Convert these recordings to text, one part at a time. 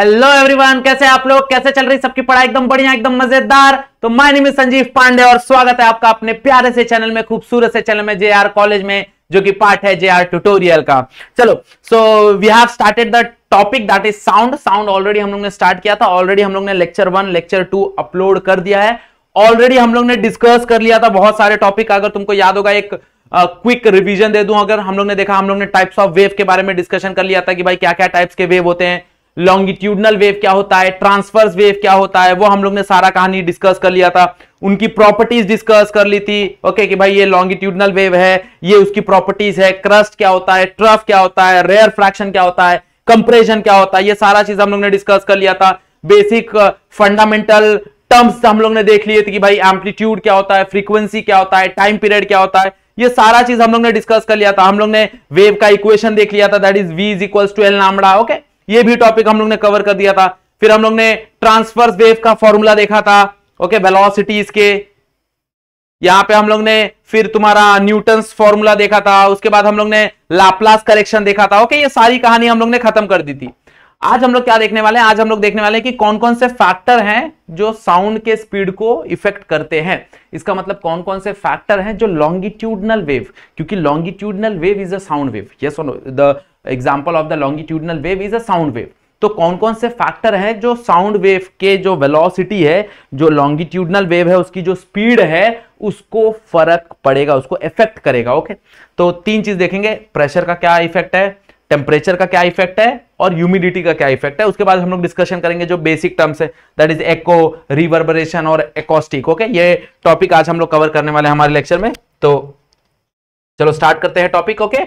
Hello everyone कैसे आप लोग कैसे चल रही सबकी पढ़ाई एकदम बढ़िया एकदम मजेदार तो माय नेम संजीव पांडे और स्वागत है आपका अपने प्यारे से चैनल में खूबसूरत से चैनल में जे आर कॉलेज में जो कि पार्ट है जे आर ट्यूटोरियल का चलो so we have started the topic that is sound sound already हम लोग ने स्टार्ट किया था ऑलरेडी हम लोग ने lecture one lecture two upload कर दिया है ऑलरेडी हम लोग ने डिस्कस कर लिया था बहुत सारे टॉपिक अगर तुमको याद होगा एक क्विक रिविजन दे दूं अगर हम लोग ने देखा हम लोग ने टाइप्स ऑफ वेव के बारे में डिस्कशन कर लिया था कि भाई क्या क्या टाइप्स के वेव होते हैं लॉन्गिट्यूडनल वेव क्या होता है ट्रांसफर्स वेव क्या होता है वो हम लोग ने सारा कहानी डिस्कस कर लिया था उनकी प्रॉपर्टीज डिस्कस कर ली थी ओके कि भाई ये लॉन्गिट्यूडनल वेव है ये उसकी प्रॉपर्टीज है क्रस्ट क्या होता है ट्रफ क्या होता है रेयर फ्रैक्शन क्या होता है कंप्रेशन क्या होता है ये सारा चीज हम लोग ने डिस्कस कर लिया था बेसिक फंडामेंटल टर्म्स हम लोग ने देख लिए थे कि भाई एम्पलीट्यूड क्या होता है फ्रीक्वेंसी क्या होता है टाइम पीरियड क्या होता है ये सारा चीज हम लोग ने डिस्कस कर लिया था हम लोग ने वेव का इक्वेशन देख लिया था that is v is equals to lambda okay ये भी टॉपिक हम लोग ने कवर कर दिया था फिर हम लोग ने ट्रांसफर्स वेव का फॉर्मूला देखा था ओके वेलोसिटीज के यहां पे हम लोग ने फिर तुम्हारा न्यूटन फॉर्मूला देखा था उसके बाद हम लोग ने लाप्लास करेक्शन देखा था ओके ये सारी कहानी हम लोग ने खत्म कर दी थी आज हम लोग क्या देखने वाले हैं आज हम लोग देखने वाले हैं कि कौन कौन से फैक्टर हैं जो साउंड के स्पीड को इफेक्ट करते हैं इसका मतलब कौन कौन से फैक्टर हैं जो लॉन्गिट्यूडनल वेव क्योंकि longitudinal wave is a sound wave yes the example of the longitudinal wave is a sound wave तो कौन कौन से फैक्टर हैं जो साउंड वेव के जो वेलोसिटी है जो लॉन्गिट्यूडनल वेव है उसकी जो स्पीड है उसको फर्क पड़ेगा उसको इफेक्ट करेगा ओके तो तीन चीज देखेंगे प्रेशर का क्या इफेक्ट है टेम्परेचर का क्या इफेक्ट है और ह्यूमिडिटी का क्या इफेक्ट है उसके बाद हम लोग डिस्कशन करेंगे जो बेसिक टर्म्स है दैट इज एक्को रिवर्बरेशन और एकोस्टिक ओके ये टॉपिक आज हम लोग कवर करने वाले हमारे लेक्चर में तो चलो स्टार्ट करते हैं टॉपिक ओके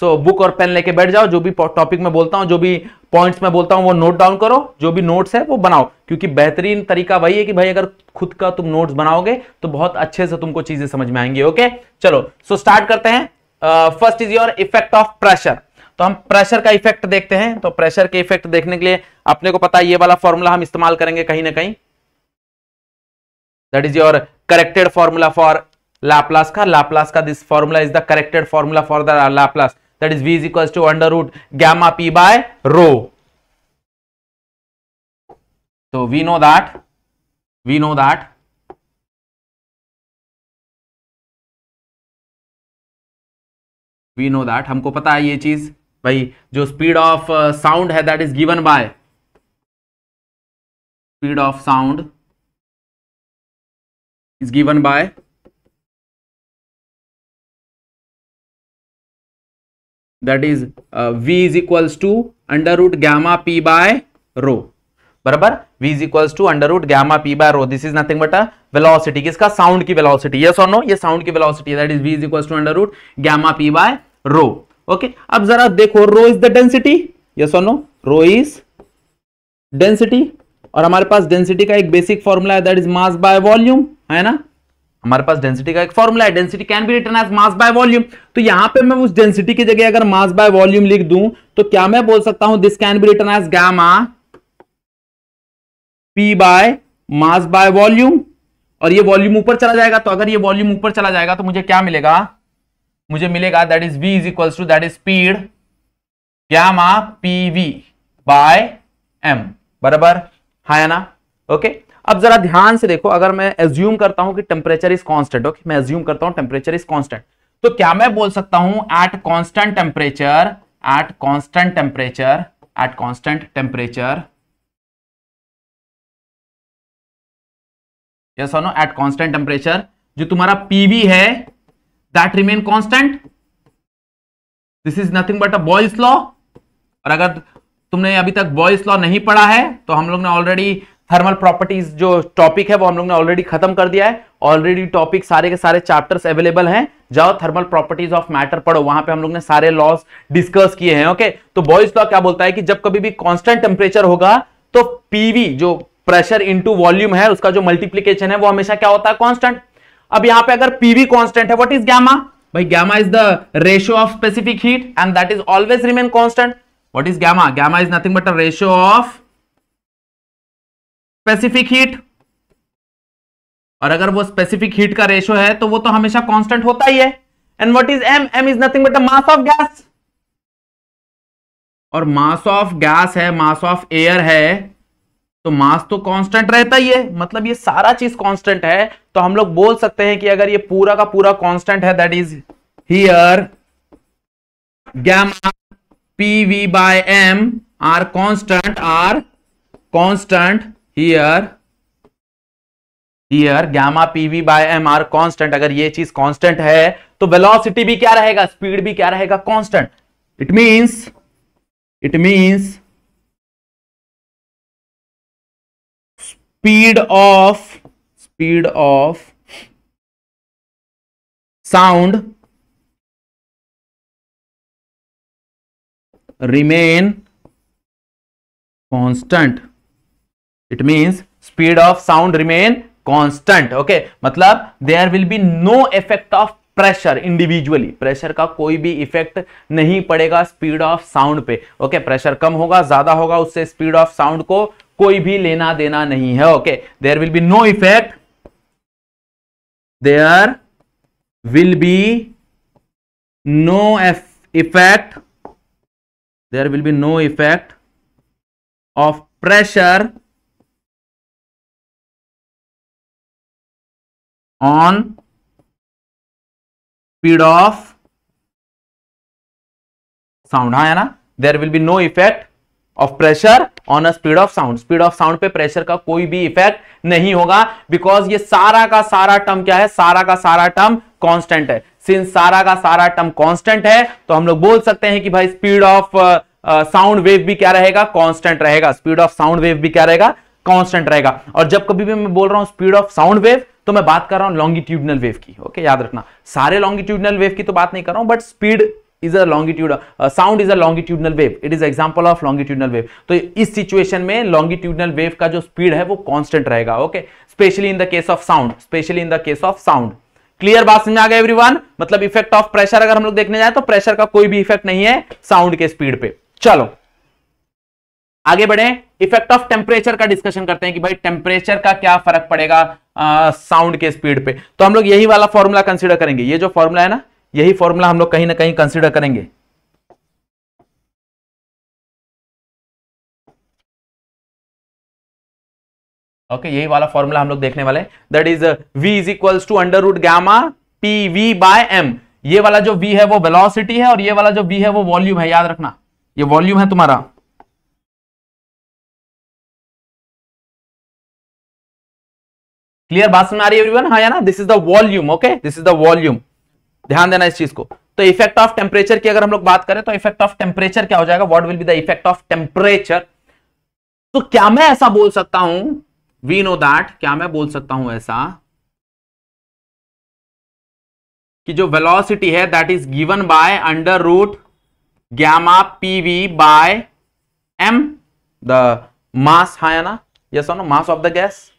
सो बुक और पेन लेके बैठ जाओ जो भी टॉपिक में बोलता हूँ जो भी पॉइंट्स में बोलता हूँ वो नोट डाउन करो जो भी नोट्स है वो बनाओ क्योंकि बेहतरीन तरीका वही है कि भाई अगर खुद का तुम नोट्स बनाओगे तो बहुत अच्छे से तुमको चीजें समझ में आएंगी ओके चलो सो स्टार्ट करते हैं first is your effect of pressure तो हम प्रेशर का इफेक्ट देखते हैं तो प्रेशर के इफेक्ट देखने के लिए अपने को पता ये वाला फॉर्मूला हम इस्तेमाल करेंगे कहीं ना कहीं that is your corrected formula for Laplace का लाप्लास का this formula is the corrected formula for the Laplace that is v is equal to under root gamma p by rho तो we know that we know that we know that हमको पता है ये चीज भाई जो speed of sound है that is given by speed of sound is given by that is v is equals to under root gamma p by rho बराबर v is equals to under root gamma p by rho this is nothing but a velocity किसका sound की velocity yes or no ये sound की velocity that is v is equals to under root gamma p by rho okay? अब जरा देखो rho is the density yes or no rho is density और हमारे पास density का एक basic formula है that is mass by volume है ना हमारे पास डेंसिटी का एक फॉर्मूला है density can be written as mass by volume तो यहां पे मैं उस डेंसिटी की जगह अगर मास बाय वॉल्यूम लिख दूं तो क्या मैं बोल सकता हूं this can be written as gamma p by mass by volume और ये वॉल्यूम ऊपर चला जाएगा तो अगर ये वॉल्यूम ऊपर चला जाएगा तो मुझे क्या मिलेगा मुझे मिलेगा that is v is equals to that is speed gamma p v by m बराबर है हाँ ना ओके अब जरा ध्यान से देखो अगर मैं एज्यूम करता हूं कि टेम्परेचर इज कॉन्स्टेंट ओके मैं एज्यूम करता हूं टेम्परेचर इज कॉन्स्टेंट तो क्या मैं बोल सकता हूं at constant temperature at constant temperature at constant temperature yes और नो एट कॉन्स्टेंट टेम्परेचर जो तुम्हारा पीवी है that remain constant this is nothing but a Boyle's law और अगर तुमने अभी तक बॉयज लॉ नहीं पढ़ा है तो हम लोग ने ऑलरेडी थर्मल प्रॉपर्टीज जो टॉपिक है वो हम लोग ने ऑलरेडी खत्म कर दिया है ऑलरेडी टॉपिक सारे के सारे चैप्टर्स अवेलेबल हैं जाओ थर्मल प्रॉपर्टीज ऑफ मैटर पढ़ो वहां पे हम लोग ने सारे लॉस डिस्कस किए हैं ओके तो बॉयज लॉ क्या बोलता है कि जब कभी भी कांस्टेंट टेम्परेचर होगा तो पीवी जो प्रेशर इंटू वॉल्यूम है उसका जो मल्टीप्लीकेशन है वो हमेशा क्या होता है कॉन्स्टेंट अब यहाँ पे अगर पीवी कॉन्स्टेंट है वट इज गैमा भाई gamma is the ratio of specific heat and that is always remain constant what is gamma gamma is nothing but a ratio of specific heat और अगर वो specific heat का ratio है तो वो तो हमेशा कांस्टेंट होता ही है and what is m m is nothing but the mass of gas और मास ऑफ गैस है मास ऑफ एयर है तो मास तो कांस्टेंट रहता ही है मतलब ये सारा चीज कांस्टेंट है तो हम लोग बोल सकते हैं कि अगर ये पूरा का पूरा कांस्टेंट है that is here gamma p v by m are constant are constant here here gamma PV by m are constant अगर ये चीज कॉन्स्टेंट है तो वेलोसिटी भी क्या रहेगा स्पीड भी क्या रहेगा constant it means it means speed of speed of sound remain constant it means speed of sound remain constant okay मतलब there will be no effect of pressure individually pressure का कोई भी इफेक्ट नहीं पड़ेगा speed of sound पे okay okay, pressure कम होगा ज्यादा होगा उससे स्पीड ऑफ साउंड को कोई भी लेना देना नहीं है okay there will be no effect there will be no effect there will be no effect of pressure on speed of sound हाँ है ना there will be no effect of pressure on a speed of sound speed of sound पे pressure का कोई भी effect नहीं होगा because ये सारा का सारा टर्म क्या है सारा का सारा टर्म कॉन्स्टेंट है सिंस सारा का सारा टर्म कॉन्स्टेंट है तो हम लोग बोल सकते हैं कि भाई स्पीड ऑफ साउंड वेव भी क्या रहेगा कांस्टेंट रहेगा स्पीड ऑफ साउंड वेव भी क्या रहेगा कांस्टेंट रहेगा और जब कभी भी मैं बोल रहा हूं स्पीड ऑफ साउंड वेव तो मैं बात कर रहा हूं लॉन्गिट्यूडनल वेव की ओके याद रखना सारे लॉन्गिट्यूडनल वेव की तो बात नहीं कर रहा हूं but speed is a longitude sound is a longitudinal wave it is example of longitudinal wave तो इस सिचुएशन में लॉन्गिट्यूडनल वेव का जो स्पीड है वो कॉन्स्टेंट रहेगा okay specially in the case of sound specially in the case of sound clear बात समझ आ गया एवरीवन मतलब इफेक्ट ऑफ प्रेशर अगर हम लोग देखने जाए तो प्रेशर का कोई भी इफेक्ट नहीं है साउंड के स्पीड पे चलो आगे बढ़े इफेक्ट ऑफ टेम्परेचर का डिस्कशन करते हैं कि भाई टेम्परेचर का क्या फर्क पड़ेगा साउंड के स्पीड पे तो हम लोग यही वाला फॉर्मूला कंसिडर करेंगे ये जो फॉर्मूला है ना यही फॉर्मूला हम लोग कहीं ना कहीं कंसिडर करेंगे ओके okay, यही वाला फॉर्मूला हम लोग देखने वाले that is v is equals to under root gamma p v by m ये वाला जो वी है वो वेलोसिटी है और ये वाला जो वी है वो वॉल्यूम है याद रखना ये वॉल्यूम है तुम्हारा क्लियर बात समझ आ रही है हाँ ना this is the volume okay this is the volume ध्यान देना इस चीज को तो इफेक्ट ऑफ टेम्परेचर की अगर हम लोग बात करें तो इफेक्ट ऑफ टेम्परेचर क्या हो जाएगा what will be the effect of temperature तो क्या मैं ऐसा बोल सकता हूं वी नो दैट क्या मैं बोल सकता हूं ऐसा कि जो वेलोसिटी है that is given by under root gamma PV by m the mass हाँ ना yes mass of the gas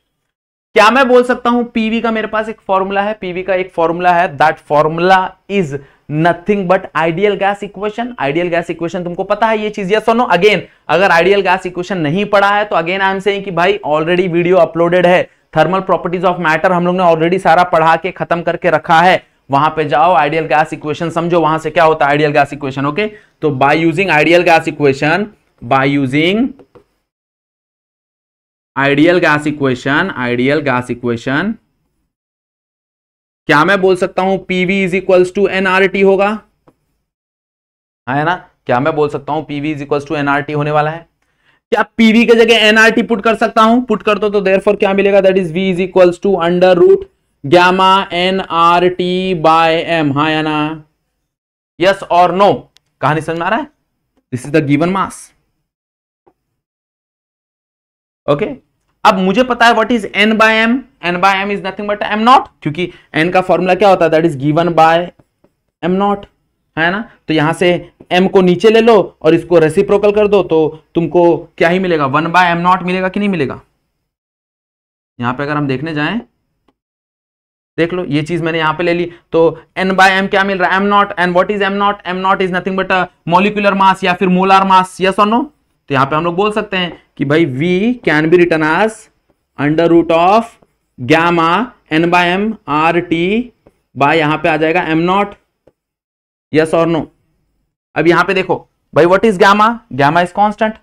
क्या मैं बोल सकता हूं पीवी का मेरे पास एक फॉर्मूला है पीवी का एक फॉर्मूला है that formula is nothing but ideal gas equation ideal gas equation तुमको पता है ये चीज या सुनो अगेन अगर आइडियल गैस इक्वेशन नहीं पड़ा है तो अगेन आई एम सेइंग कि भाई ऑलरेडी वीडियो अपलोडेड है थर्मल प्रॉपर्टीज ऑफ मैटर हम लोग ने ऑलरेडी सारा पढ़ा के खत्म करके रखा है वहां पे जाओ आइडियल गैस इक्वेशन समझो वहां से क्या होता है आइडियल गैस इक्वेशन ओके तो by using ideal gas equation by using ideal gas equation ideal gas equation क्या मैं बोल सकता हूं PV is equals to NRT होगा हाँ, है ना क्या मैं बोल सकता हूं PV is equals to NRT होने वाला है क्या पीवी के जगह एनआरटी पुट कर सकता हूं पुट कर दो तो देर फॉर क्या मिलेगा that is v is equals to under root gamma n R T by m हा या ना यस और नो कहानी समझ में आ रहा है this is the given mass okay अब मुझे पता है what is n by m n by m is nothing but m naught क्योंकि एन का फॉर्मूला क्या होता है that is given by m naught है ना तो यहां से एम को नीचे ले लो और इसको रेसिप्रोकल कर दो तो तुमको क्या ही मिलेगा वन बाय एम नॉट मिलेगा कि नहीं मिलेगा यहां पे अगर हम देखने जाएं देख लो ये चीज मैंने यहां पे ले ली तो एन बाय एम क्या मिल रहा है m naught and what is m naught m naught is nothing but molecular mass या फिर मोलर मास यस और नो तो यहां पे हम लोग बोल सकते हैं कि भाई v can be written as under root of gamma n by m R T by यहां पे आ जाएगा एम नॉट यस और नो अब यहां पे देखो भाई what is gamma gamma is constant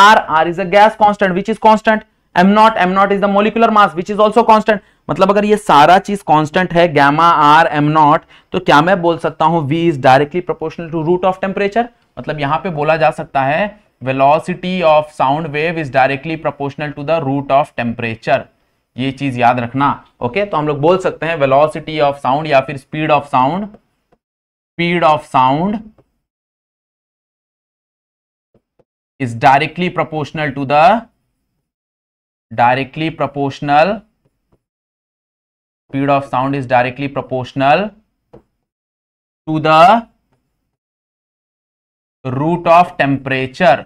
R R is a gas constant which is constant m naught m naught is the molecular mass which is also constant मतलब अगर ये सारा चीज कांस्टेंट है गैमा आर एम नॉट तो क्या मैं बोल सकता हूं v is directly proportional to root of temperature मतलब यहां पे बोला जा सकता है velocity of sound wave is directly proportional to the root of temperature ये चीज याद रखना ओके तो हम लोग बोल सकते हैं वेलोसिटी ऑफ साउंड या फिर speed of sound speed of sound is directly proportional to the directly proportional speed of sound is directly proportional to the root of temperature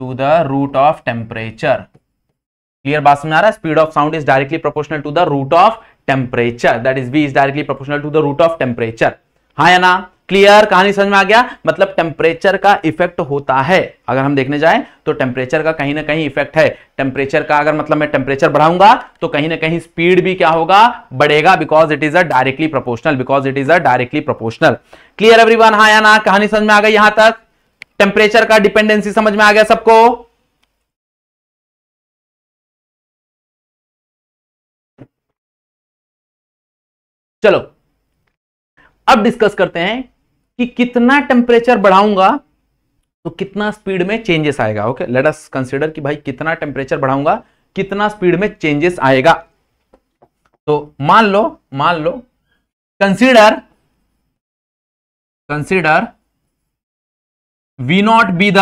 to the root of temperature clear बात समझ आ रहा है speed of sound is directly proportional to the root of temperature that is v is directly proportional to the root of temperature हा या ना clear कहानी समझ में आ गया मतलब टेम्परेचर का इफेक्ट होता है अगर हम देखने जाए तो टेम्परेचर का कहीं ना कहीं इफेक्ट है टेम्परेचर का अगर मतलब मैं टेम्परेचर बढ़ाऊंगा तो कहीं ना कहीं स्पीड भी क्या होगा बढ़ेगा because it is a directly proportional because it is a directly proportional clear one हाँ या ना कहानी समझ में आ गई यहां तक टेम्परेचर का डिपेंडेंसी समझ में आ गया सबको चलो अब डिस्कस करते हैं कि कितना टेम्परेचर बढ़ाऊंगा तो कितना स्पीड में चेंजेस आएगा ओके लेट अस कंसिडर कि भाई कितना टेम्परेचर बढ़ाऊंगा कितना स्पीड में चेंजेस आएगा तो मान लो मान लो consider consider v naught be the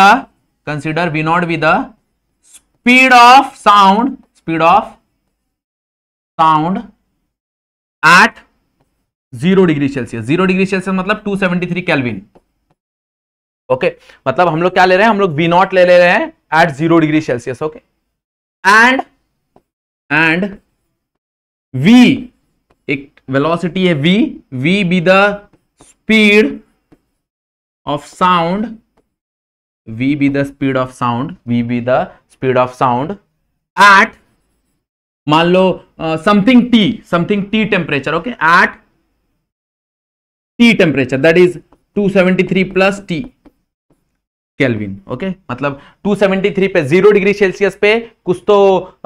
consider v naught be the speed of sound speed of sound at zero degree Celsius zero degree Celsius मतलब two seventy three kelvin okay मतलब हम लोग क्या ले रहे हैं हम लोग वी नॉट ले ले रहे हैं at zero degree Celsius okay and and v एक वेलोसिटी है v v be the speed of sound v be the speed of sound v be the speed of sound at मान लो something t something t temperature okay at t temperature that is 273 plus t kelvin okay मतलब 273 पे zero degree Celsius पे कुछ तो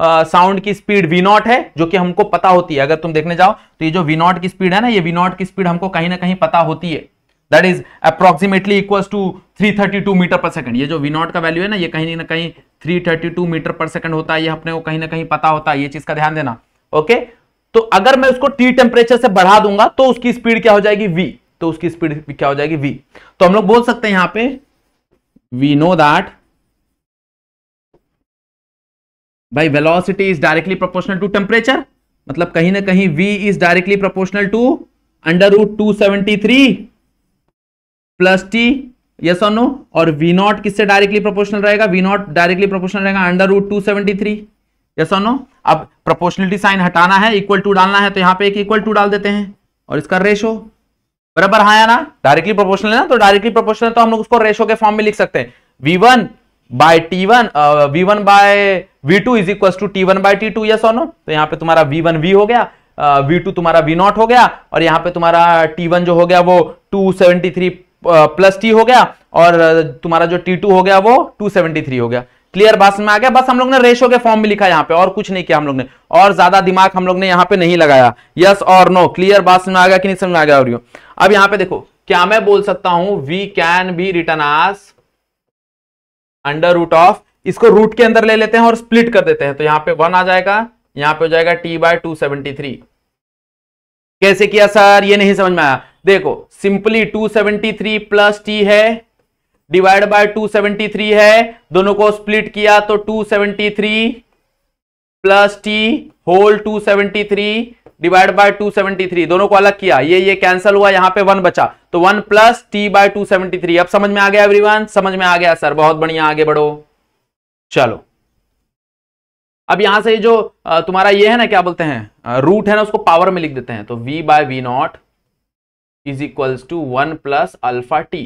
sound की speed we not है जो कि हमको पता होती है अगर तुम देखने जाओ तो ये जो वी नॉट की स्पीड है ना ये वी नॉट की स्पीड हमको कहीं ना कहीं पता होती है that is approximately equal to 332 metre per second ये जो वी नॉट का वैल्यू है ना ये कहीं ना कहीं 332 मीटर पर सेकंड होता है ये अपने को कहीं ना कहीं पता होता है ये चीज का ध्यान देना ओके okay? तो अगर मैं उसको टी टेम्परेचर से बढ़ा दूंगा तो उसकी स्पीड क्या हो जाएगी वी तो उसकी स्पीड क्या हो जाएगी वी तो हम लोग बोल सकते हैं यहां पे वी नो दैट भाई velocity is directly proportional to temperature मतलब कहीं ना कहीं v is directly proportional to under root two seventy three plus T yes और नो और वी नॉट किससे डायरेक्टली प्रोपोर्शनल रहेगा वी नॉट डायरेक्टली प्रोपोर्शनल रहेगा under root two seventy three yes और नो अब प्रोपोर्शनलिटी साइन हटाना है equal to डालना है तो यहां पे एक इक्वल टू डाल देते हैं और इसका रेशो बराबर हाँ ना डायरेक्टली प्रोपोर्शनल है ना तो डायरेक्टली प्रोपोर्शनल तो हम लोग उसको रेशो के फॉर्म में लिख सकते हैं v one by T one v one by v two is equal to T one by T two yes ऑनो तो यहाँ पे तुम्हारा वी वन वी हो गया वी uh, टू तुम्हारा वी नॉट हो गया और यहाँ पे तुम्हारा टी वन जो हो गया वो two seventy three plus T हो गया और तुम्हारा जो टी टू हो गया वो टू सेवेंटी थ्री हो गया क्लियर बात में आ गया बस हम लोग ने रेशो के फॉर्म में लिखा यहाँ पे और कुछ नहीं किया हम लोग ने और ज्यादा दिमाग हम लोग ने यहाँ पे नहीं लगाया यस और नो क्लियर बात में आ गया कि नहीं समझ में आ गया और अब यहाँ पे देखो क्या मैं बोल सकता हूं v can be written as under root of इसको रूट के अंदर ले लेते हैं और स्प्लिट कर देते हैं तो यहाँ पे वन आ जाएगा यहाँ पे हो जाएगा T by two seventy three कैसे किया सर ये नहीं समझ में आया देखो simply two seventy three plus T है डिवाइड बाय 273 है दोनों को स्प्लिट किया तो 273 plus T whole 273 divide by 273 दोनों को अलग किया ये ये कैंसिल हुआ यहां पे वन बचा तो one plus T by two अब समझ में आ गया एवरीवन समझ में आ गया सर बहुत बढ़िया आगे बढ़ो चलो अब यहां से जो तुम्हारा ये है ना क्या बोलते हैं रूट है ना उसको पावर में लिख देते हैं तो v by v naught is equals to one plus alpha T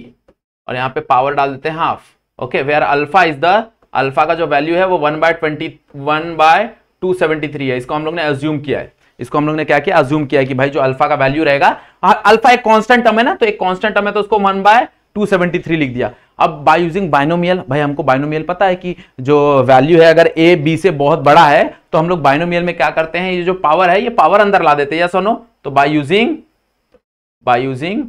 और यहाँ पे पावर डाल देते हैं half okay where alpha is the alpha का जो वैल्यू है वो one by twenty one by two seventy three है इसको हम लोग ने एज्यूम किया है इसको हम लोग ने क्या किया एज्यूम किया कि भाई जो अल्फा का वैल्यू रहेगा अल्फा हाँ, एक कॉन्स्टेंट टर्म है ना तो एक कॉन्स्टेंट टर्म है तो उसको one by two seventy three लिख दिया अब बाय यूजिंग बाइनोमियल भाई हमको बाइनोमियल पता है कि जो वैल्यू है अगर ए बी से बहुत बड़ा है तो हम लोग बाइनोमियल में क्या करते हैं ये जो पावर है ये पावर अंदर ला देते हैं या और तो by using by using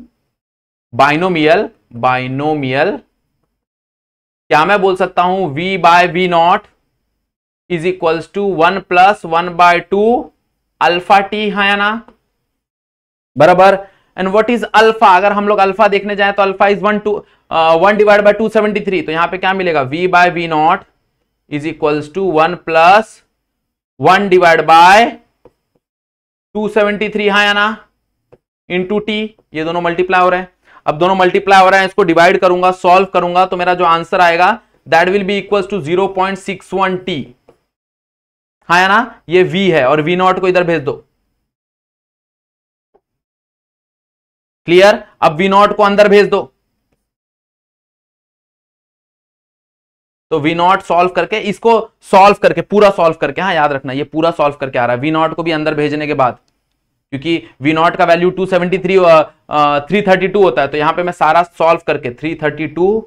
binomial binomial क्या मैं बोल सकता हूं v by v naught is equals to one plus one by two alpha T है ना बराबर एंड व्हाट इज अल्फा अगर हम लोग अल्फा देखने जाए तो alpha is one two one divide by two seventy three तो यहां पे क्या मिलेगा v by v naught is equals to one plus one divide by two seventy three है ना टू टी ये दोनों मल्टीप्लाई हो रहे हैं अब दोनों मल्टीप्लाई हो रहा है इसको डिवाइड करूंगा सॉल्व करूंगा तो मेरा जो आंसर आएगा that will be equal to zero point six one T हाँ है ना ये वी है और v नॉट को इधर भेज दो क्लियर अब वी नॉट को अंदर भेज दो तो वी नॉट सॉल्व करके इसको सॉल्व करके पूरा सॉल्व करके हाँ याद रखना ये पूरा सॉल्व करके आ रहा है वी नॉट को भी अंदर भेजने के बाद क्योंकि V नॉट का वैल्यू 273 332 होता है तो यहां पे मैं सारा सॉल्व करके 332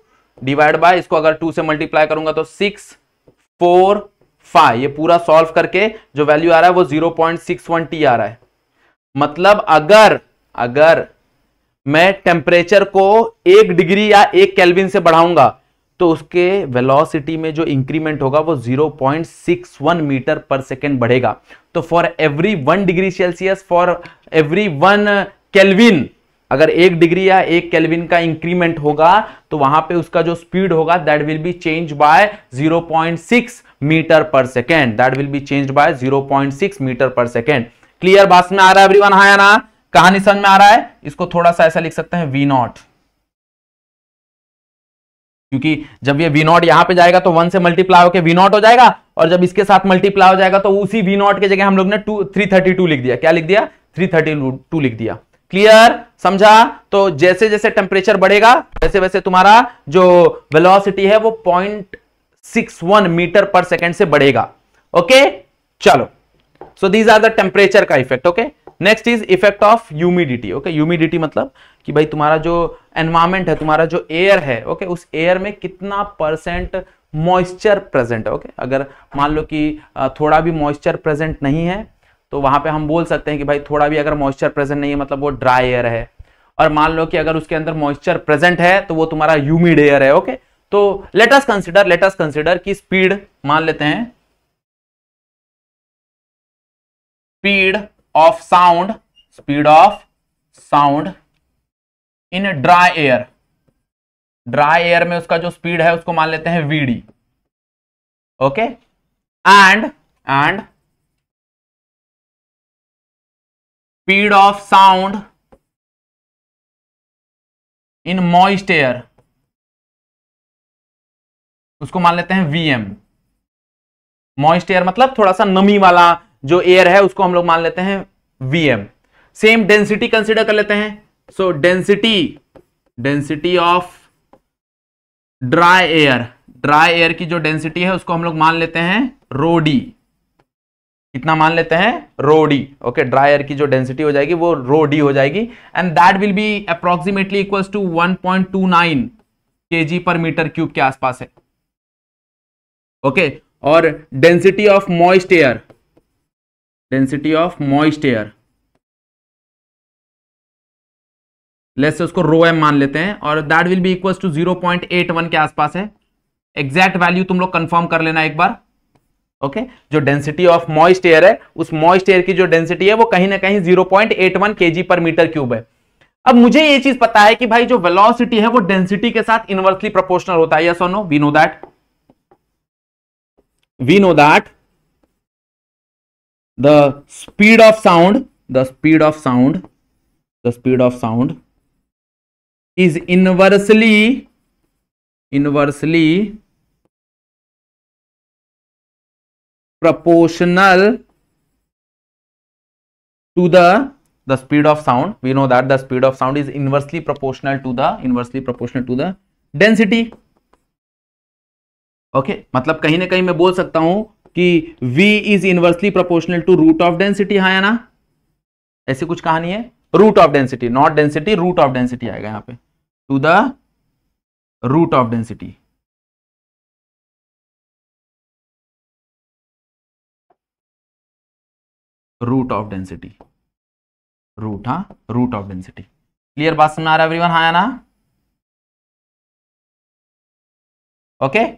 डिवाइड बाय इसको अगर 2 से मल्टीप्लाई करूंगा तो 6 4 5 ये पूरा सॉल्व करके जो वैल्यू आ रहा है वो 0.61 टी आ रहा है मतलब अगर अगर मैं टेम्परेचर को एक डिग्री या एक कैलविन से बढ़ाऊंगा तो उसके वेलोसिटी में जो इंक्रीमेंट होगा वो 0.61 मीटर पर सेकेंड बढ़ेगा तो for every one degree Celsius for every one kelvin अगर एक डिग्री या एक केल्विन का इंक्रीमेंट होगा तो वहां पे उसका जो स्पीड होगा that will be change by 0.6 metre per second that will be change by 0.6 metre per second clear बात में आ रहा है एवरीवन हाँ ना कहानी समझ में आ रहा है इसको थोड़ा सा ऐसा लिख सकते हैं वी नॉट क्योंकि जब ये वी नॉट यहां पे जाएगा तो वन से मल्टीप्लाई होकर वी नॉट हो जाएगा और जब इसके साथ मल्टीप्लाई हो जाएगा तो उसी वी नॉट की जगह हम लोग ने टू थ्री थर्टी टू लिख दिया क्या लिख दिया थ्री थर्टी टू लिख दिया क्लियर समझा तो जैसे जैसे टेम्परेचर बढ़ेगा वैसे वैसे तुम्हारा जो वेलोसिटी है वो point six one metre per second से बढ़ेगा ओके चलो so these are the temperature का effect okay next is effect of humidity okay humidity मतलब कि भाई तुम्हारा जो एनवायरमेंट है तुम्हारा जो एयर है ओके उस एयर में कितना परसेंट मॉइस्चर प्रेजेंट है ओके अगर मान लो कि थोड़ा भी मॉइस्चर प्रेजेंट नहीं है तो वहां पे हम बोल सकते हैं कि भाई थोड़ा भी अगर मॉइस्चर प्रेजेंट नहीं है मतलब वो ड्राई एयर है और मान लो कि अगर उसके अंदर मॉइस्चर प्रेजेंट है तो वो तुम्हारा ह्यूमिड एयर है ओके तो लेटस कंसिडर लेटस कंसिडर की स्पीड मान लेते हैं speed of sound speed of sound in dry air dry air में उसका जो स्पीड है उसको मान लेते हैं v d okay and and speed of sound in moist air उसको मान लेते हैं वीएम मॉइस्ट एयर मतलब थोड़ा सा नमी वाला जो एयर है उसको हम लोग मान लेते हैं वीएम सेम डेंसिटी कंसिडर कर लेते हैं so density density of dry air dry air की जो डेंसिटी है उसको हम लोग मान लेते हैं रोडी कितना मान लेते हैं रोडी ओके ड्राई एयर की जो डेंसिटी हो जाएगी वो रोडी हो जाएगी and that will be approximately equals to 1.29 g per metre cube के आसपास है ओके okay, और density of moist air density of moist air less उसको रो एम मान लेते हैं और that will be equal to zero point eight one के आसपास है एग्जैक्ट वैल्यू तुम लोग कंफर्म कर लेना एक बार ओके okay? जो डेंसिटी ऑफ मॉइस्ट एयर है उस मॉइस्ट एयर की जो डेंसिटी है वो कहीं ना कहीं जीरो पॉइंट एट वन के जी पर मीटर क्यूब है अब मुझे ये चीज पता है कि भाई जो वेलोसिटी है वो डेंसिटी के साथ इनवर्सली प्रोपोर्शनल होता है यस और no we know that we know that the speed of sound the speed of sound the speed of sound is inversely inversely proportional to the the speed of sound we know that the speed of sound is inversely proportional to the inversely proportional to the density okay मतलब कहीं ना कहीं मैं बोल सकता हूं कि v is inversely proportional to root of density हाँ ना ऐसी कुछ कहानी है root of density not density root of density आएगा यहां पर to the root of density. root of density root हा root of density क्लियर बात समझ आ रहा है एवरीवन हाँ या ना ओके okay?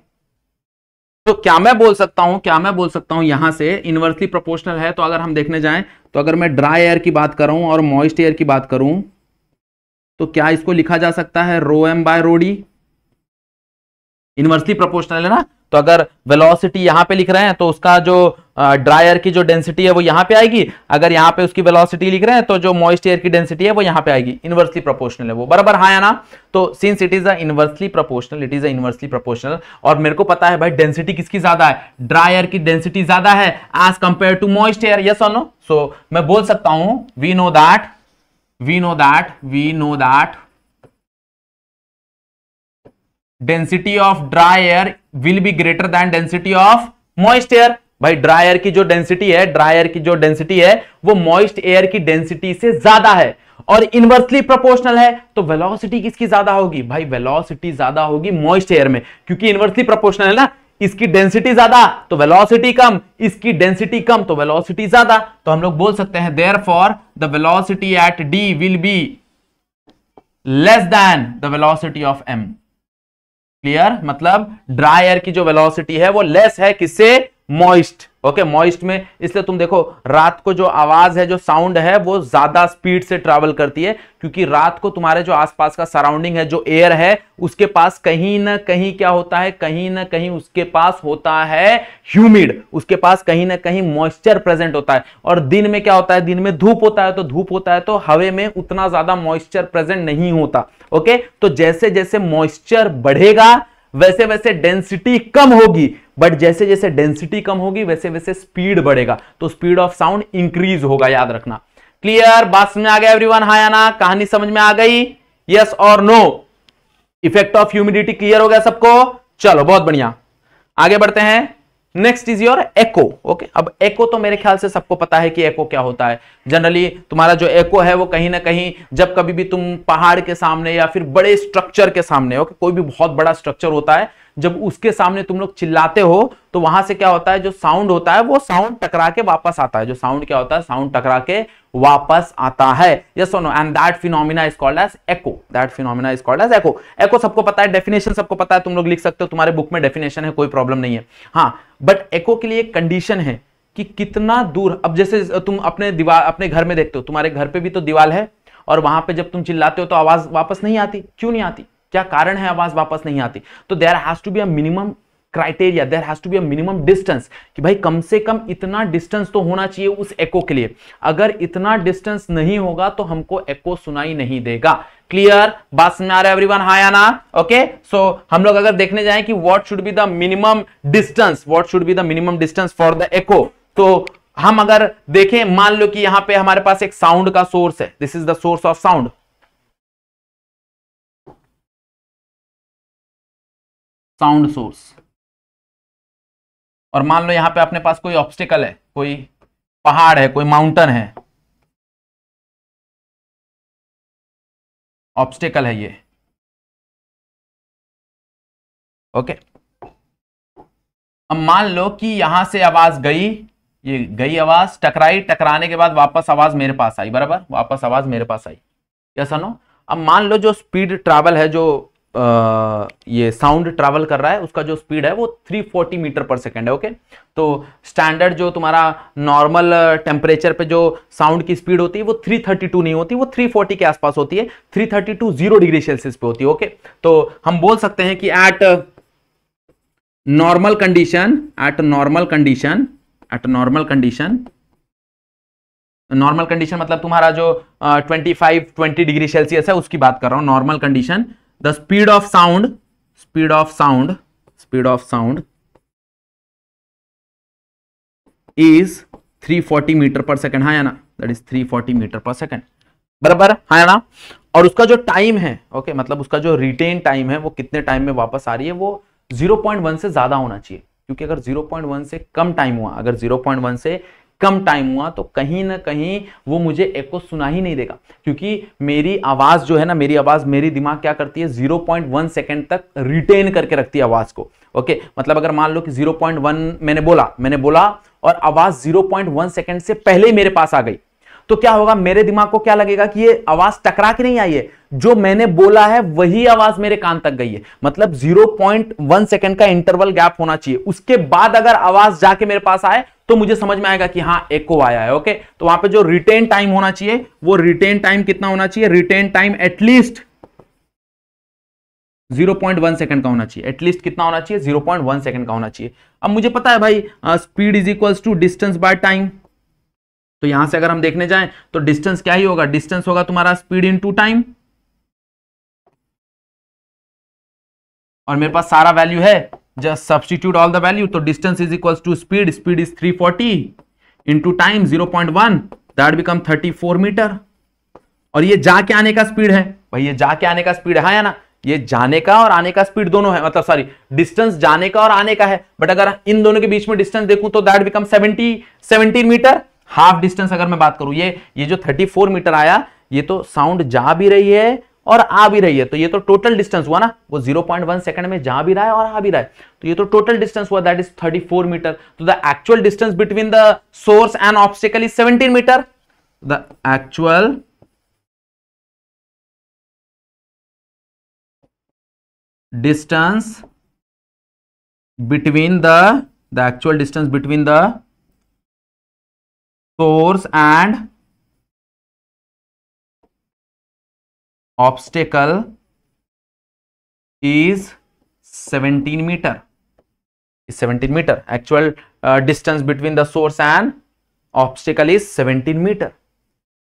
तो क्या मैं बोल सकता हूं क्या मैं बोल सकता हूं यहां से इनवर्सली प्रोपोर्शनल है तो अगर हम देखने जाएं तो अगर मैं ड्राई एयर की बात करूं और मॉइस्ट एयर की बात करूं तो क्या इसको लिखा जा सकता है rho m by rho d inversely proportional है ना तो अगर वेलोसिटी यहां पे लिख रहे हैं तो उसका जो ड्रायर की जो डेंसिटी है वो यहां पे आएगी अगर यहां पे उसकी वेलोसिटी लिख रहे हैं तो जो मॉइस्ट एयर की डेंसिटी है वो यहां पे आएगी इनवर्सली प्रोपोर्शनल है वो बराबर हाँ या ना तो since it is a inversely proportional it is a inversely proportional और मेरे को पता है भाई डेंसिटी किसकी ज्यादा है ड्रायर की डेंसिटी ज्यादा है as compare to moist air yes और नो सो मैं बोल सकता हूं we know that we know that we know that density of dry air will be greater than density of moist air भाई dry air की जो density है dry air की जो डेंसिटी है वो मॉइस्ट एयर की डेंसिटी से ज्यादा है और इनवर्सली प्रोपोर्शनल है तो वेलोसिटी किसकी ज्यादा होगी भाई वेलोसिटी ज्यादा होगी मॉइस्ट एयर में क्योंकि इनवर्सली प्रोपोर्शनल है ना इसकी डेंसिटी ज्यादा तो वेलोसिटी कम इसकी डेंसिटी कम तो वेलोसिटी ज्यादा तो हम लोग बोल सकते हैं therefore the velocity at d will be less than the velocity of m clear मतलब ड्राई एयर की जो वेलोसिटी है वो लेस है किससे मॉइस्ट ओके okay, मॉइस्ट में इसलिए तुम देखो रात को जो आवाज है जो साउंड है वो ज्यादा स्पीड से ट्रैवल करती है क्योंकि रात को तुम्हारे जो आसपास का सराउंडिंग है जो एयर है उसके पास कहीं ना कहीं क्या होता है कहीं ना कहीं उसके पास होता है ह्यूमिड उसके पास कहीं ना कहीं मॉइस्चर प्रेजेंट होता है और दिन में क्या होता है दिन में धूप होता है तो धूप होता है तो हवे में उतना ज्यादा मॉइस्चर प्रेजेंट नहीं होता ओके okay? तो जैसे जैसे मॉइस्चर बढ़ेगा वैसे वैसे डेंसिटी कम होगी बट जैसे जैसे डेंसिटी कम होगी वैसे वैसे स्पीड बढ़ेगा तो स्पीड ऑफ साउंड इंक्रीज होगा याद रखना क्लियर बात समझ में आ गया एवरीवन हा या ना कहानी समझ में आ गई यस और no effect of humidity clear हो गया सबको चलो बहुत बढ़िया आगे बढ़ते हैं next is your echo okay अब एको तो मेरे ख्याल से सबको पता है कि एको क्या होता है जनरली तुम्हारा जो एको है वो कहीं ना कहीं जब कभी भी तुम पहाड़ के सामने या फिर बड़े स्ट्रक्चर के सामने ओके okay, कोई भी बहुत बड़ा स्ट्रक्चर होता है जब उसके सामने तुम लोग चिल्लाते हो तो वहां से क्या होता है जो साउंड होता है वो साउंड टकरा के वापस आता है जो साउंड क्या होता है साउंड टकरा के वापस आता है yes no and that phenomena is called as echo that phenomena is called as echo echo सबको पता है डेफिनेशन सबको पता है तुम लोग लिख सकते हो तुम्हारे बुक में डेफिनेशन है कोई प्रॉब्लम नहीं है हाँ बट एको के लिए कंडीशन है कि कितना दूर अब जैसे तुम अपने दीवार अपने घर में देखते हो तुम्हारे घर पे भी तो दीवार है और वहां पे जब तुम चिल्लाते हो तो आवाज वापस नहीं आती क्यों नहीं आती क्या कारण है आवाज वापस नहीं आती तो there has to be minimum criteria there has to be minimum distance कि भाई कम से कम इतना डिस्टेंस तो होना चाहिए उस एको के लिए अगर इतना डिस्टेंस नहीं होगा तो हमको एको सुनाई नहीं देगा क्लियर बात समझ आ रहा है एवरीवन हाय ना ओके सो हम लोग अगर देखने जाएं कि what should be the minimum distance what should be the minimum distance for the echo तो हम अगर देखें मान लो कि यहां पे हमारे पास एक साउंड का सोर्स है this is the source of sound sound source और मान लो यहां पे अपने पास कोई ऑब्स्टिकल है कोई पहाड़ है कोई माउंटेन है ऑब्स्टिकल है ये ओके अब मान लो कि यहां से आवाज गई ये गई आवाज टकराई टकराने के बाद वापस आवाज मेरे पास आई बराबर वापस आवाज मेरे पास आई यस नो अब मान लो जो स्पीड ट्रैवल है जो ये साउंड ट्रैवल कर रहा है उसका जो स्पीड है वो 340 मीटर पर सेकेंड है ओके तो स्टैंडर्ड जो तुम्हारा नॉर्मल टेम्परेचर पे जो साउंड की स्पीड होती है वो 332 नहीं होती वो 340 के आसपास होती है 332 जीरो डिग्री सेल्सियस पे होती है ओके तो हम बोल सकते हैं कि at normal condition at normal condition at normal condition normal condition मतलब तुम्हारा जो twenty five twenty degree Celsius है उसकी बात कर रहा हूं normal condition the speed of sound speed of sound speed of sound is 340 metre per second हाँ ना that is 340 metre per second बराबर हाँ ना और उसका जो टाइम है ओके okay, मतलब उसका जो रिटेन टाइम है वो कितने टाइम में वापस आ रही है वो 0.1 से ज्यादा होना चाहिए क्योंकि अगर 0.1 से कम टाइम हुआ अगर 0.1 से कम टाइम हुआ तो कहीं ना कहीं वो मुझे एको सुना ही नहीं देगा क्योंकि मेरी आवाज़ जो है ना मेरी आवाज़ मेरी दिमाग क्या करती है 0.1 सेकेंड तक रिटेन करके रखती है आवाज़ को ओके मतलब अगर मान लो कि 0.1 मैंने बोला मैंने बोला और आवाज़ 0.1 सेकेंड से पहले ही मेरे पास आ गई तो क्या होगा मेरे दिमाग को क्या लगेगा कि ये आवाज टकरा के नहीं आई है जो मैंने बोला है वही आवाज मेरे कान तक गई है मतलब 0.1 सेकंड का इंटरवल गैप होना चाहिए उसके बाद अगर आवाज जाके मेरे पास आए तो मुझे समझ में आएगा कि हाँ एक आया है ओके तो वहां पर जो रिटेन टाइम होना चाहिए वो रिटेन टाइम कितना होना चाहिए रिटेन टाइम एटलीस्ट 0.1 सेकंड का होना चाहिए एटलीस्ट कितना होना चाहिए 0.1 सेकंड का होना चाहिए अब मुझे पता है भाई speed is equals to distance by time तो यहां से अगर हम देखने जाए तो डिस्टेंस क्या ही होगा डिस्टेंस होगा तुम्हारा स्पीड इंटू टाइम और मेरे पास सारा वैल्यू है just substitute all the value तो distance is equal to speed speed is 340 forty into time zero point one that become thirty four metre और ये जाके आने का स्पीड है भाई ये जाके आने का स्पीड है या ना ये जाने का और आने का स्पीड दोनों है मतलब सॉरी डिस्टेंस जाने का और आने का है बट अगर इन दोनों के बीच में डिस्टेंस देखूं तो that become 70 17 metre half distance अगर मैं बात करूं ये ये जो 34 मीटर आया ये तो साउंड जा भी रही है और आ भी रही है तो ये तो टोटल डिस्टेंस हुआ ना वो 0.1 सेकंड में जा भी रहा है और आ भी रहा है तो ये तो टोटल डिस्टेंस हुआ दैट इज 34 मीटर तो the actual distance between the source and obstacle is 17 metre the actual distance between the actual distance between the source and obstacle is 17 metre is 17 metre actual distance between the source and obstacle is 17 metre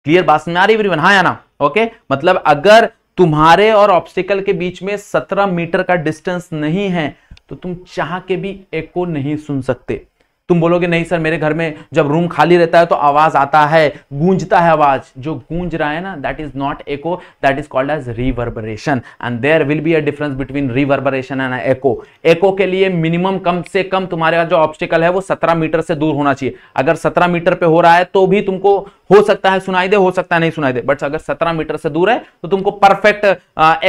clear बात समझ आ रही everyone हाँ याना okay मतलब अगर तुम्हारे और obstacle के बीच में 17 मीटर का डिस्टेंस नहीं है तो तुम चाह के भी एको नहीं सुन सकते तुम बोलोगे नहीं सर मेरे घर में जब रूम खाली रहता है तो आवाज आता है गूंजता है आवाज जो गूंज रहा है ना that is not echo that is called as reverberation and there will be a difference between reverberation and echo echo के लिए मिनिमम कम से कम तुम्हारे जो ऑब्स्टिकल है वो सत्रह मीटर से दूर होना चाहिए अगर सत्रह मीटर पे हो रहा है तो भी तुमको हो सकता है सुनाई दे हो सकता है नहीं सुनाई दे बट अगर सत्रह मीटर से दूर है तो तुमको परफेक्ट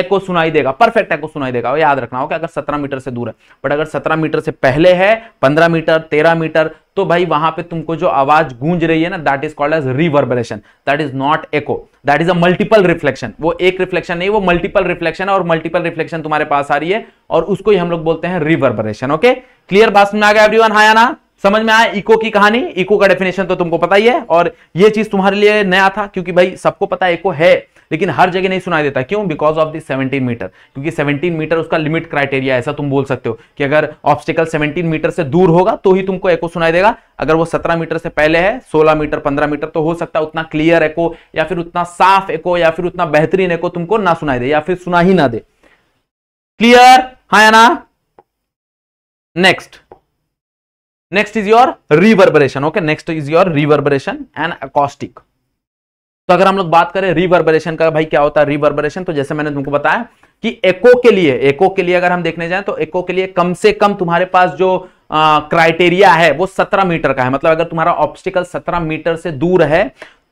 एको सुनाई देगा परफेक्ट एको सुनाई देगा याद रखना होगा अगर सत्रह मीटर से दूर है बट अगर सत्रह मीटर से पहले है पंद्रह मीटर तेरह मीटर मीटर तो भाई वहां पे तुमको जो आवाज गूंज रही है ना that is called as reverberation that is not echo that is a multiple reflection वो एक रिफ्लेक्शन नहीं वो मल्टीपल रिफ्लेक्शन है और मल्टीपल रिफ्लेक्शन तुम्हारे पास आ रही है और उसको ही हम लोग बोलते हैं रिवर्बरेशन ओके क्लियर बात में आ गया एवरीवन हाया ना समझ में आया इको की कहानी इको का डेफिनेशन तो तुमको पता ही है और ये चीज तुम्हारे लिए नया था क्योंकि भाई सबको पता है इको है लेकिन हर जगह नहीं सुनाई देता क्यों because of this seventeen metre क्योंकि सेवनटीन मीटर उसका लिमिट क्राइटेरिया ऐसा तुम बोल सकते हो कि अगर ऑब्स्टिकल सेवनटीन मीटर से दूर होगा तो ही तुमको एको सुनाई देगा अगर वो सत्रह मीटर से पहले है सोलह मीटर पंद्रह मीटर तो हो सकता है उतना क्लियर एको या फिर उतना साफ एको या फिर उतना बेहतरीन एको तुमको ना सुनाई दे या फिर सुना ही ना दे क्लियर हाँ या ना is your reverberation okay next is your reverberation and acoustic तो अगर हम लोग बात करें रिवर्बरेशन का भाई क्या होता है रिवर्बरेशन तो जैसे मैंने तुमको बताया कि एको के लिए एको के लिए अगर हम देखने जाए तो एको के लिए कम से कम तुम्हारे पास जो क्राइटेरिया है वो सत्रह मीटर का है मतलब अगर तुम्हारा ऑप्स्टिकल सत्रह मीटर से दूर है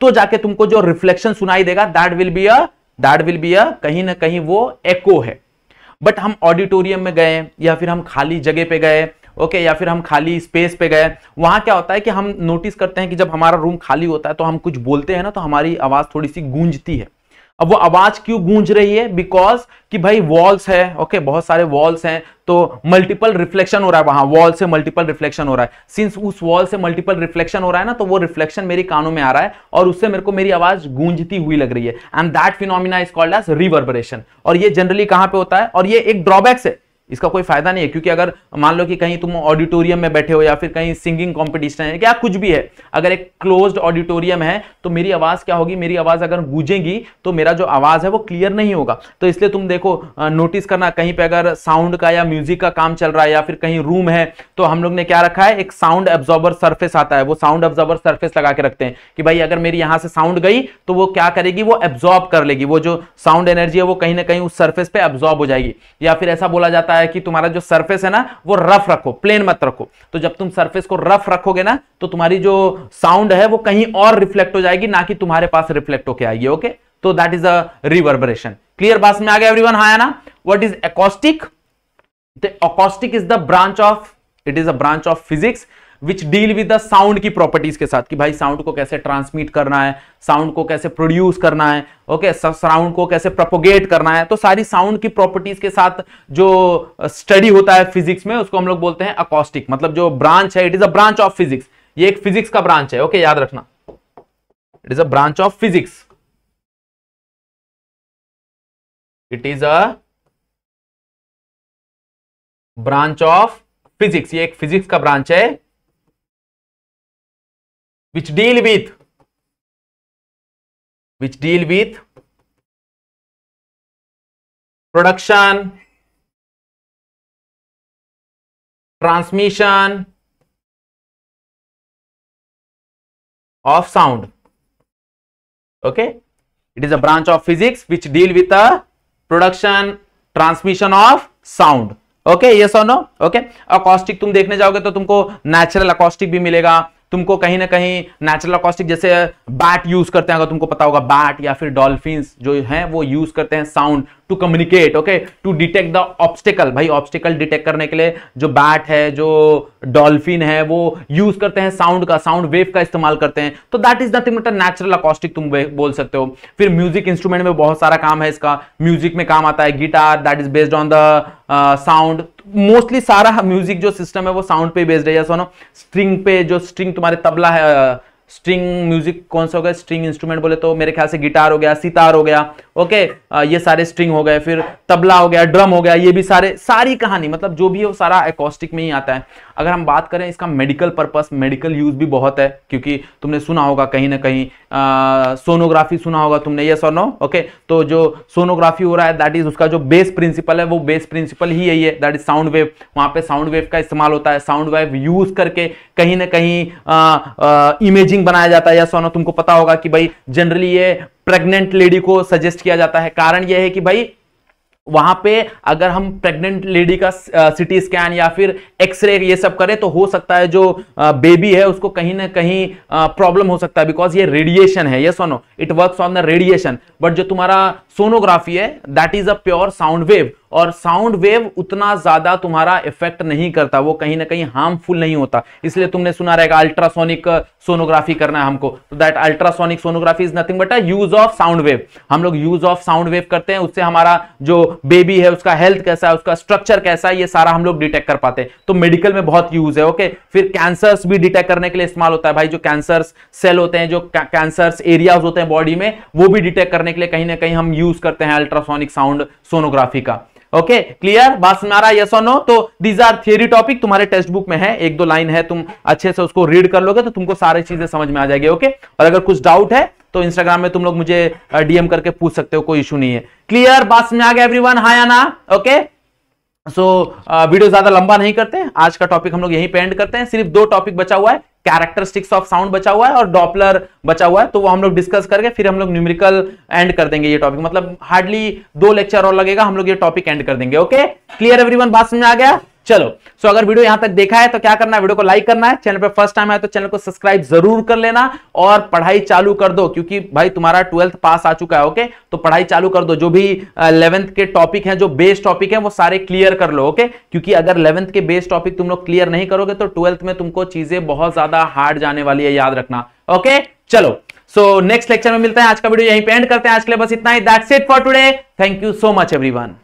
तो जाके तुमको जो रिफ्लेक्शन सुनाई देगा that will be a that will be a कहीं ना कहीं वो एको है बट हम ऑडिटोरियम में गए या फिर हम खाली जगह पे गए ओके या फिर हम खाली स्पेस पे गए वहां क्या होता है कि हम नोटिस करते हैं कि जब हमारा रूम खाली होता है तो हम कुछ बोलते हैं ना तो हमारी आवाज़ थोड़ी सी गूंजती है अब वो आवाज क्यों गूंज रही है बिकॉज कि भाई वॉल्स है ओके बहुत सारे वॉल्स हैं तो मल्टीपल रिफ्लेक्शन हो रहा है वहां वॉल से मल्टीपल रिफ्लेक्शन हो रहा है सिंस उस वॉल से मल्टीपल रिफ्लेक्शन हो रहा है ना तो वो रिफ्लेक्शन मेरे कानों में आ रहा है और उससे मेरे को मेरी आवाज गूंजती हुई लग रही है and that phenomena is called as reverberation और ये जनरली कहां पर होता है और ये एक ड्रॉबैक्स है इसका कोई फायदा नहीं है क्योंकि अगर मान लो कि कहीं तुम ऑडिटोरियम में बैठे हो या फिर कहीं सिंगिंग कंपटीशन है क्या कुछ भी है अगर एक क्लोज्ड ऑडिटोरियम है तो मेरी आवाज़ क्या होगी मेरी आवाज़ अगर गूंजेगी तो मेरा जो आवाज़ है वो क्लियर नहीं होगा तो इसलिए तुम देखो नोटिस करना कहीं पर अगर साउंड का या म्यूजिक का काम चल रहा है या फिर कहीं रूम है तो हम लोग ने क्या रखा है एक साउंड एब्जॉर्बर सर्फेस आता है वो साउंड एब्जॉर्बर सर्फेस लगा के रखते हैं कि भाई अगर मेरी यहाँ से साउंड गई तो वो क्या करेगी वो एब्जॉर्ब कर लेगी वो जो साउंड एनर्जी है वो कहीं ना कहीं उस सर्फेस पर एब्जॉर्ब हो जाएगी या फिर ऐसा बोला जाता है है कि तुम्हारा जो सरफेस है ना वो रफ रखो प्लेन मत रखो तो जब तुम सरफेस को रफ रखोगे ना तो तुम्हारी जो साउंड है वो कहीं और रिफ्लेक्ट हो जाएगी ना कि तुम्हारे पास रिफ्लेक्ट होके आएगी ओके तो that is a reverberation clear बात में आ गया एवरीवन हाँ ना what is acoustic the acoustic is the branch of it is a branch of physics which deal with the sound की प्रॉपर्टीज के साथ कि भाई साउंड को कैसे ट्रांसमिट करना है साउंड को कैसे प्रोड्यूस करना है ओके साउंड को कैसे प्रपोगेट करना है तो सारी साउंड की प्रॉपर्टीज के साथ जो स्टडी होता है फिजिक्स में उसको हम लोग बोलते हैं अकोस्टिक मतलब जो ब्रांच है it is a branch of physics ये एक फिजिक्स का ब्रांच है ओके okay, याद रखना it is a branch of physics it is a branch of physics ये एक फिजिक्स का ब्रांच है which deal with which deal with production transmission of sound okay it is a branch of physics which deal with the production transmission of sound okay ये so no okay acoustic तुम देखने जाओगे तो तुमको natural acoustic भी मिलेगा तुमको कहीं ना कहीं नेचुरल अकॉस्टिक जैसे बैट यूज करते हैं अगर तुमको पता होगा बैट या फिर डॉल्फिन जो हैं वो यूज करते हैं sound to communicate okay to detect the obstacle भाई ऑब्स्टिकल डिटेक्ट करने के लिए जो बैट है जो डॉल्फिन है वो यूज करते हैं साउंड का साउंड वेव का इस्तेमाल करते हैं तो that is nothing but natural acoustic तुम बोल सकते हो फिर म्यूजिक इंस्ट्रूमेंट में बहुत सारा काम है इसका म्यूजिक में काम आता है guitar that is based on the sound mostly सारा म्यूजिक जो सिस्टम है वो साउंड पे बेस्ड है या ना स्ट्रिंग पे जो स्ट्रिंग तुम्हारे तबला है स्ट्रिंग म्यूजिक कौन सा हो गया स्ट्रिंग इंस्ट्रूमेंट बोले तो मेरे ख्याल से गिटार हो गया सितार हो गया ओके आ, ये सारे स्ट्रिंग हो गए फिर तबला हो गया ड्रम हो गया ये भी सारे सारी कहानी मतलब जो भी है वो सारा एकॉस्टिक में ही आता है अगर हम बात करें इसका मेडिकल पर्पस मेडिकल यूज भी बहुत है क्योंकि तुमने सुना होगा कहीं ना कहीं सोनोग्राफी सुना होगा तुमने यस और नो ओके तो जो सोनोग्राफी हो रहा है दैट इज उसका जो बेस प्रिंसिपल है वो बेस प्रिंसिपल ही यही है दैट इज साउंड वेव वहां पे साउंड वेव का इस्तेमाल होता है साउंड वेव यूज करके कहीं ना कहीं आ, आ, इमेजिंग बनाया जाता है और सोनो तुमको पता होगा कि भाई जनरली ये प्रेग्नेंट लेडी को सजेस्ट किया जाता है कारण यह है कि भाई वहां पे अगर हम प्रेग्नेंट लेडी का सिटी स्कैन या फिर एक्सरे ये सब करें तो हो सकता है जो बेबी है उसको कहीं ना कहीं प्रॉब्लम हो सकता है बिकॉज ये रेडिएशन है ये सोनो it work on the radiation but जो तुम्हारा सोनोग्राफी है that is a pure sound wave और साउंड वेव उतना ज्यादा तुम्हारा इफेक्ट नहीं करता वो कहीं ना कहीं हार्मफुल नहीं होता इसलिए तुमने सुना रहेगा अल्ट्रासोनिक सोनोग्राफी करना है हमको तो that ultrasonic sonography is nothing but a use of sound wave हम लोग यूज ऑफ साउंड वेव करते हैं उससे हमारा जो बेबी है उसका हेल्थ कैसा है उसका स्ट्रक्चर कैसा है ये सारा हम लोग डिटेक्ट कर पाते हैं तो मेडिकल में बहुत यूज है ओके फिर कैंसर्स भी डिटेक्ट करने के लिए इस्तेमाल होता है भाई जो कैंसर सेल होते हैं जो कैंसर्स एरियाज होते हैं बॉडी में वो भी डिटेक्ट करने के लिए कहीं ना कहीं हम यूज करते हैं अल्ट्रासोनिक साउंड सोनोग्राफी का ओके क्लियर बात आ रहा यस और नो तो दीज आर थियरी टॉपिक तुम्हारे टेक्स्ट बुक में है एक दो लाइन है तुम अच्छे से उसको रीड कर लोगे तो तुमको सारी चीजें समझ में आ जाएगी ओके okay? और अगर कुछ डाउट है तो इंस्टाग्राम में तुम लोग मुझे डीएम करके पूछ सकते हो कोई इशू नहीं है क्लियर बात में आ गया एवरीवन हाय ना okay so so, video uh, ज्यादा लंबा नहीं करते आज का टॉपिक हम लोग यहीं पे एंड करते हैं सिर्फ दो टॉपिक बचा हुआ है कैरेक्टरिस्टिक्स ऑफ साउंड बचा हुआ है और डॉपलर बचा हुआ है तो वो हम लोग डिस्कस करके फिर हम लोग न्यूमेरिकल एंड कर देंगे ये टॉपिक मतलब हार्डली दो लेक्चर और लगेगा हम लोग ये टॉपिक एंड कर देंगे ओके क्लियर एवरीवन बात समझ आ गया चलो सो अगर वीडियो यहां तक देखा है तो क्या करना है वीडियो को लाइक करना है चैनल पर फर्स्ट टाइम है तो चैनल को सब्सक्राइब जरूर कर लेना और पढ़ाई चालू कर दो क्योंकि भाई तुम्हारा ट्वेल्थ पास आ चुका है ओके तो पढ़ाई चालू कर दो जो भी इलेवंथ के टॉपिक हैं जो बेस्ट टॉपिक है वो सारे क्लियर कर लो ओके क्योंकि अगर इलेवंथ के बेस टॉपिक तुम लोग क्लियर नहीं करोगे तो ट्वेल्थ में तुमको चीजें बहुत ज्यादा हार्ड जाने वाली है याद रखना ओके चलो सो नेक्स्ट लेक्चर में मिलता है आज का वीडियो यहीं पे एंड करते हैं आज के लिए बस इतना ही that's it for today thank you so much everyone